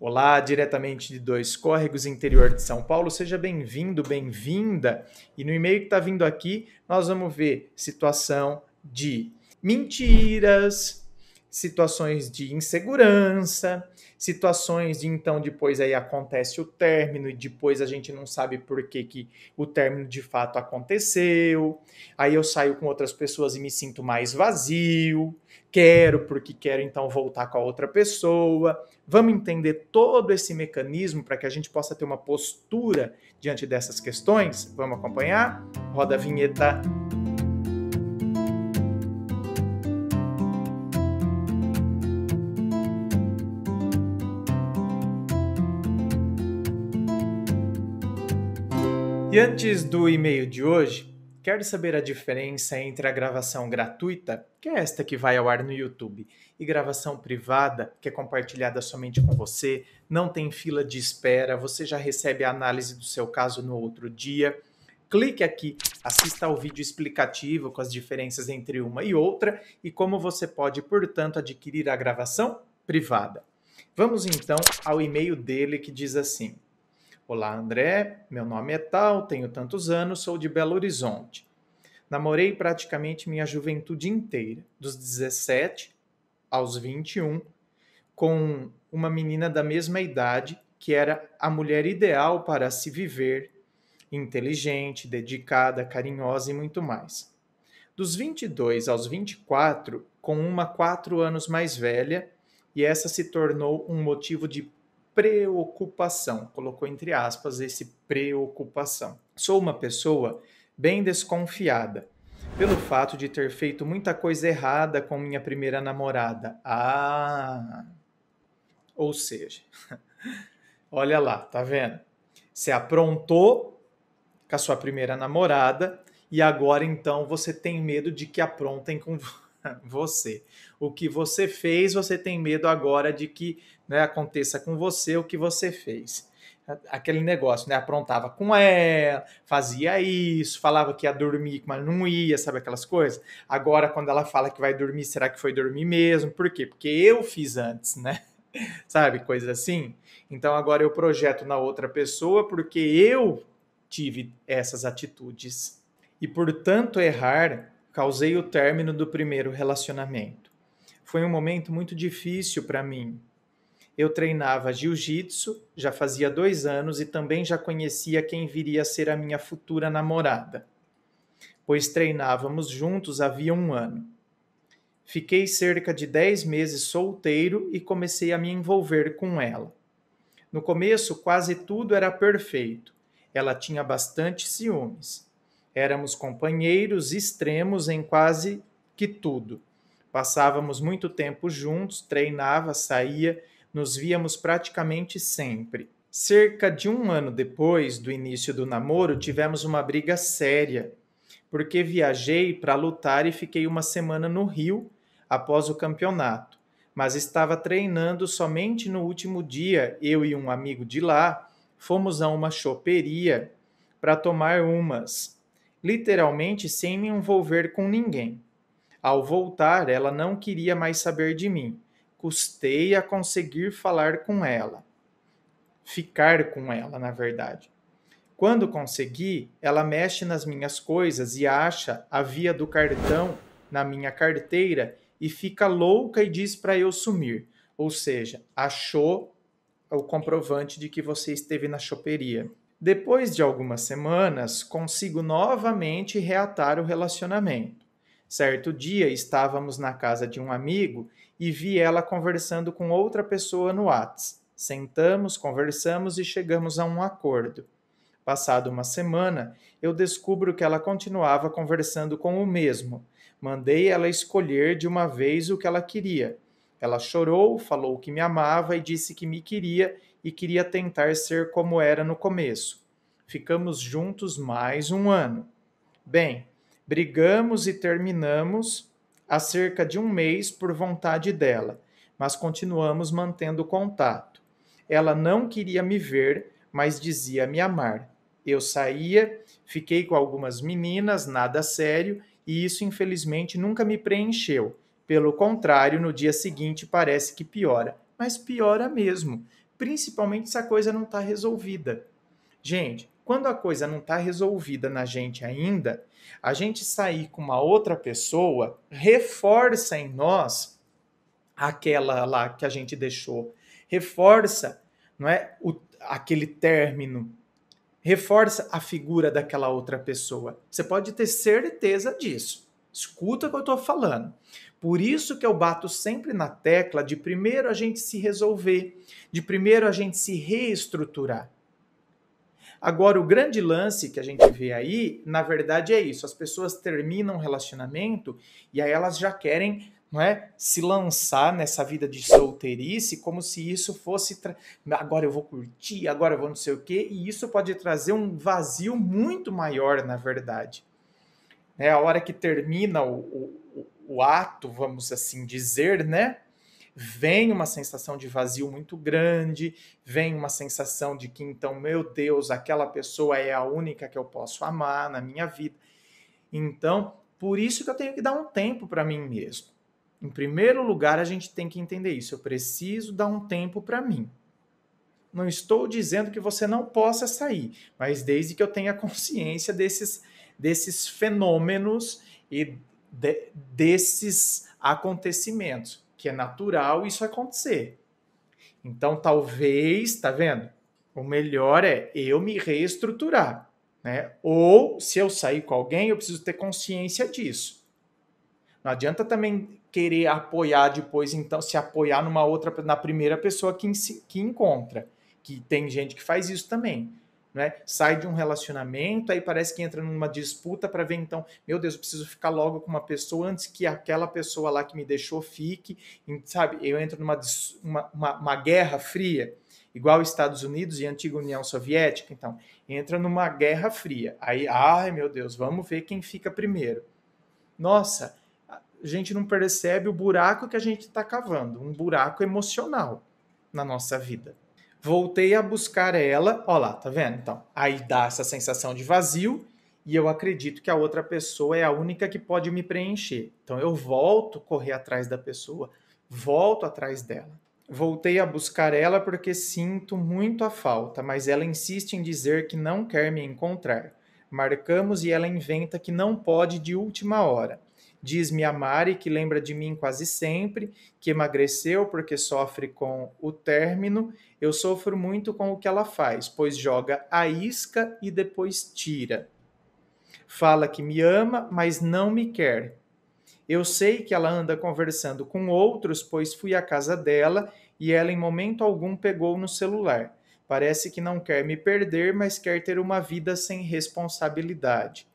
Olá, diretamente de Dois Córregos, interior de São Paulo. Seja bem-vindo, bem-vinda. E no e-mail que está vindo aqui, nós vamos ver situação de mentiras, situações de insegurança, situações de então depois aí acontece o término e depois a gente não sabe por que, que o término de fato aconteceu. Aí eu saio com outras pessoas e me sinto mais vazio. Quero porque quero então voltar com a outra pessoa. Vamos entender todo esse mecanismo para que a gente possa ter uma postura diante dessas questões? Vamos acompanhar? Roda a vinheta. E antes do e-mail de hoje, quero saber a diferença entre a gravação gratuita, que é esta que vai ao ar no YouTube, e gravação privada, que é compartilhada somente com você, não tem fila de espera, você já recebe a análise do seu caso no outro dia. Clique aqui, assista ao vídeo explicativo com as diferenças entre uma e outra e como você pode, portanto, adquirir a gravação privada. Vamos então ao e-mail dele que diz assim: Olá, André. Meu nome é Tal, tenho tantos anos, sou de Belo Horizonte. Namorei praticamente minha juventude inteira, dos 17 aos 21, com uma menina da mesma idade, que era a mulher ideal para se viver, inteligente, dedicada, carinhosa e muito mais. Dos 22 aos 24, com uma quatro anos mais velha, e essa se tornou um motivo de preocupação. Colocou entre aspas esse preocupação. Sou uma pessoa bem desconfiada pelo fato de ter feito muita coisa errada com minha primeira namorada. Ah! Ou seja, olha lá, tá vendo? Você aprontou com a sua primeira namorada e agora então você tem medo de que aprontem com você você. O que você fez, você tem medo agora de que né, aconteça com você o que você fez. Aquele negócio, né? Aprontava com ela, fazia isso, falava que ia dormir, mas não ia, sabe aquelas coisas? Agora, quando ela fala que vai dormir, será que foi dormir mesmo? Por quê? Porque eu fiz antes, né? sabe? Coisa assim. Então agora eu projeto na outra pessoa porque eu tive essas atitudes. E portanto, errar Causei o término do primeiro relacionamento. Foi um momento muito difícil para mim. Eu treinava jiu-jitsu, já fazia dois anos e também já conhecia quem viria a ser a minha futura namorada, pois treinávamos juntos havia um ano. Fiquei cerca de dez meses solteiro e comecei a me envolver com ela. No começo, quase tudo era perfeito. Ela tinha bastante ciúmes Éramos companheiros extremos em quase que tudo. Passávamos muito tempo juntos, treinava, saía, nos víamos praticamente sempre. Cerca de um ano depois do início do namoro, tivemos uma briga séria, porque viajei para lutar e fiquei uma semana no Rio após o campeonato, mas estava treinando somente no último dia. Eu e um amigo de lá fomos a uma choperia para tomar umas literalmente sem me envolver com ninguém. Ao voltar, ela não queria mais saber de mim. Custei a conseguir falar com ela. Ficar com ela, na verdade. Quando consegui, ela mexe nas minhas coisas e acha a via do cartão na minha carteira e fica louca e diz para eu sumir. Ou seja, achou o comprovante de que você esteve na choperia. Depois de algumas semanas, consigo novamente reatar o relacionamento. Certo dia estávamos na casa de um amigo e vi ela conversando com outra pessoa no Whats. Sentamos, conversamos e chegamos a um acordo. Passado uma semana, eu descubro que ela continuava conversando com o mesmo. Mandei ela escolher de uma vez o que ela queria. Ela chorou, falou que me amava e disse que me queria e queria tentar ser como era no começo. Ficamos juntos mais um ano. Bem, brigamos e terminamos há cerca de um mês por vontade dela, mas continuamos mantendo contato. Ela não queria me ver, mas dizia me amar. Eu saía, fiquei com algumas meninas, nada sério, e isso infelizmente nunca me preencheu. Pelo contrário, no dia seguinte parece que piora, mas piora mesmo principalmente se a coisa não está resolvida. Gente, quando a coisa não está resolvida na gente ainda, a gente sair com uma outra pessoa reforça em nós aquela lá que a gente deixou, reforça, não é, o, aquele término, reforça a figura daquela outra pessoa. Você pode ter certeza disso. Escuta o que eu estou falando. Por isso que eu bato sempre na tecla de primeiro a gente se resolver, de primeiro a gente se reestruturar. Agora, o grande lance que a gente vê aí, na verdade, é isso: as pessoas terminam um relacionamento e aí elas já querem não é, se lançar nessa vida de solteirice como se isso fosse agora eu vou curtir, agora eu vou não sei o quê, e isso pode trazer um vazio muito maior, na verdade. É a hora que termina o, o o ato, vamos assim dizer, né? Vem uma sensação de vazio muito grande, vem uma sensação de que, então, meu Deus, aquela pessoa é a única que eu posso amar na minha vida. Então, por isso que eu tenho que dar um tempo para mim mesmo. Em primeiro lugar, a gente tem que entender isso. Eu preciso dar um tempo para mim. Não estou dizendo que você não possa sair, mas desde que eu tenha consciência desses, desses fenômenos e de, desses acontecimentos, que é natural isso acontecer. Então, talvez, tá vendo? O melhor é eu me reestruturar, né? Ou se eu sair com alguém, eu preciso ter consciência disso. Não adianta também querer apoiar depois, então se apoiar numa outra, na primeira pessoa que, que encontra, que tem gente que faz isso também. Né? Sai de um relacionamento, aí parece que entra numa disputa para ver então, meu Deus, eu preciso ficar logo com uma pessoa antes que aquela pessoa lá que me deixou fique, sabe? Eu entro numa uma, uma, uma guerra fria, igual Estados Unidos e antiga União Soviética, então, entra numa guerra fria. Aí, ai meu Deus, vamos ver quem fica primeiro. Nossa, a gente não percebe o buraco que a gente está cavando, um buraco emocional na nossa vida voltei a buscar ela. Olha lá, tá vendo? Então, aí dá essa sensação de vazio e eu acredito que a outra pessoa é a única que pode me preencher. Então eu volto correr atrás da pessoa, volto atrás dela. Voltei a buscar ela porque sinto muito a falta, mas ela insiste em dizer que não quer me encontrar. Marcamos e ela inventa que não pode de última hora. Diz-me amar e que lembra de mim quase sempre, que emagreceu porque sofre com o término. Eu sofro muito com o que ela faz, pois joga a isca e depois tira. Fala que me ama, mas não me quer. Eu sei que ela anda conversando com outros, pois fui à casa dela e ela em momento algum pegou no celular. Parece que não quer me perder, mas quer ter uma vida sem responsabilidade.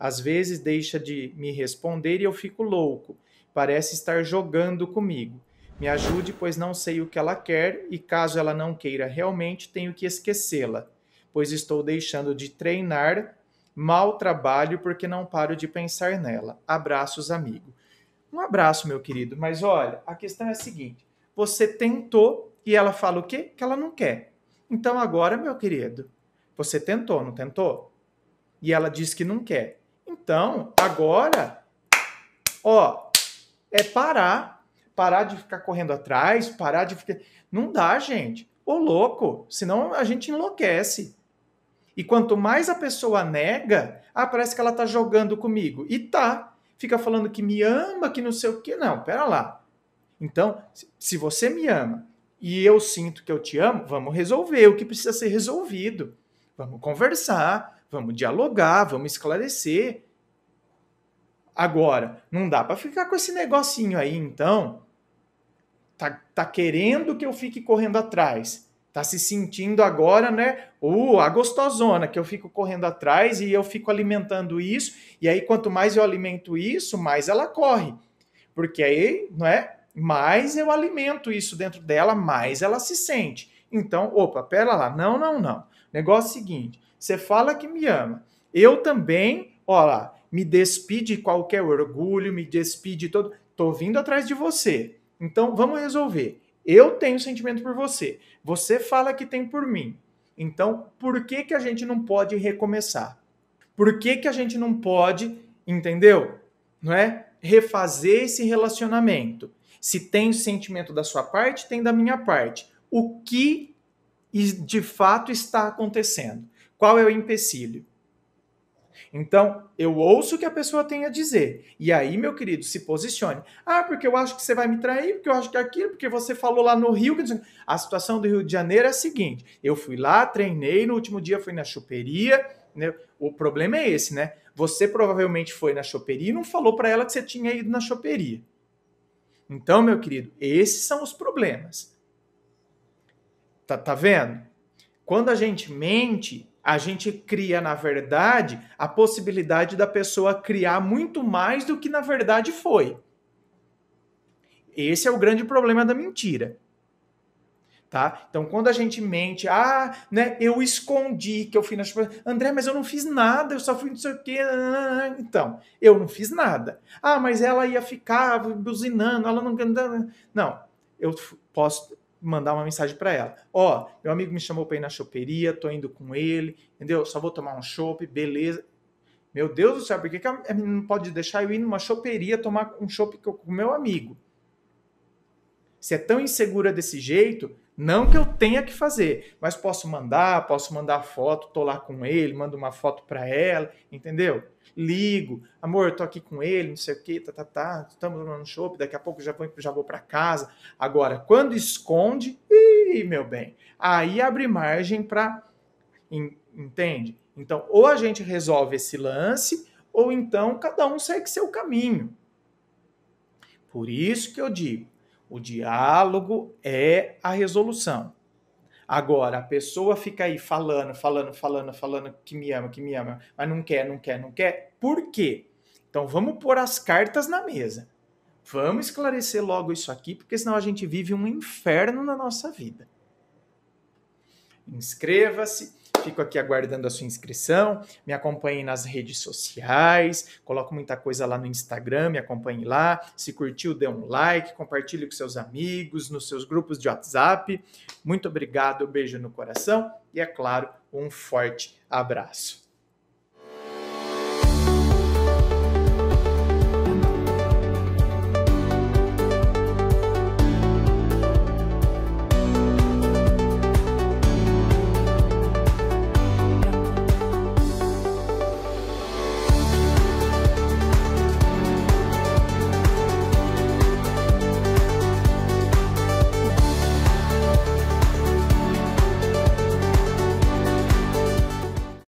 Às vezes deixa de me responder e eu fico louco. Parece estar jogando comigo. Me ajude, pois não sei o que ela quer e caso ela não queira realmente, tenho que esquecê-la, pois estou deixando de treinar, mal trabalho porque não paro de pensar nela. Abraços, amigo. Um abraço, meu querido, mas olha, a questão é a seguinte: você tentou e ela fala o quê? Que ela não quer. Então agora, meu querido, você tentou, não tentou? E ela diz que não quer. Então, agora, ó, é parar. Parar de ficar correndo atrás, parar de ficar. Não dá, gente. Ô louco, senão a gente enlouquece. E quanto mais a pessoa nega, ah, parece que ela tá jogando comigo. E tá. Fica falando que me ama, que não sei o quê. Não, pera lá. Então, se você me ama e eu sinto que eu te amo, vamos resolver o que precisa ser resolvido. Vamos conversar, Vamos dialogar, vamos esclarecer. Agora, não dá para ficar com esse negocinho aí, então. Tá, tá querendo que eu fique correndo atrás tá se sentindo agora, né? Uh, a gostosona, que eu fico correndo atrás e eu fico alimentando isso, e aí quanto mais eu alimento isso, mais ela corre. Porque aí, não é? Mais eu alimento isso dentro dela, mais ela se sente. Então, opa, pera lá. Não, não, não. Negócio é seguinte, você fala que me ama. Eu também, ó lá, me despide qualquer orgulho, me despide todo. Tô vindo atrás de você. Então vamos resolver. Eu tenho sentimento por você. Você fala que tem por mim. Então, por que, que a gente não pode recomeçar? Por que, que a gente não pode, entendeu? Não é? Refazer esse relacionamento. Se tem sentimento da sua parte, tem da minha parte. O que de fato está acontecendo? Qual é o empecilho? Então, eu ouço o que a pessoa tem a dizer. E aí, meu querido, se posicione. Ah, porque eu acho que você vai me trair, porque eu acho que é aquilo, porque você falou lá no Rio. A situação do Rio de Janeiro é a seguinte: eu fui lá, treinei, no último dia fui na choperia. Né? O problema é esse, né? Você provavelmente foi na choperia e não falou para ela que você tinha ido na choperia. Então, meu querido, esses são os problemas. Tá, tá vendo? Quando a gente mente, a gente cria, na verdade, a possibilidade da pessoa criar muito mais do que na verdade foi. Esse é o grande problema da mentira. Tá? Então, quando a gente mente, ah, né, eu escondi que eu fui na André, mas eu não fiz nada, eu só fui não sei o quê. Então, eu não fiz nada. Ah, mas ela ia ficar buzinando, ela não. Não, eu posso mandar uma mensagem para ela. Ó, oh, meu amigo me chamou para ir na choperia, tô indo com ele, entendeu? Só vou tomar um chope, beleza. Meu Deus do céu, por que, que a menina não pode deixar eu ir numa choperia tomar um chope com o meu amigo? Se é tão insegura desse jeito, não que eu tenha que fazer, mas posso mandar, posso mandar foto, tô lá com ele, mando uma foto para ela, entendeu? Ligo, amor, tô aqui com ele, não sei o que, tá, tá, tá, estamos no shopping, daqui a pouco já vou, já vou para casa. Agora, quando esconde, ih, meu bem, aí abre margem para. Entende? Então, ou a gente resolve esse lance, ou então cada um segue seu caminho. Por isso que eu digo, o diálogo é a resolução. Agora, a pessoa fica aí falando, falando, falando, falando que me ama, que me ama, mas não quer, não quer, não quer. Por quê? Então vamos pôr as cartas na mesa. Vamos esclarecer logo isso aqui, porque senão a gente vive um inferno na nossa vida. Inscreva-se Fico aqui aguardando a sua inscrição. Me acompanhe nas redes sociais. Coloco muita coisa lá no Instagram. Me acompanhe lá. Se curtiu, dê um like. Compartilhe com seus amigos, nos seus grupos de WhatsApp. Muito obrigado. Um beijo no coração. E, é claro, um forte abraço.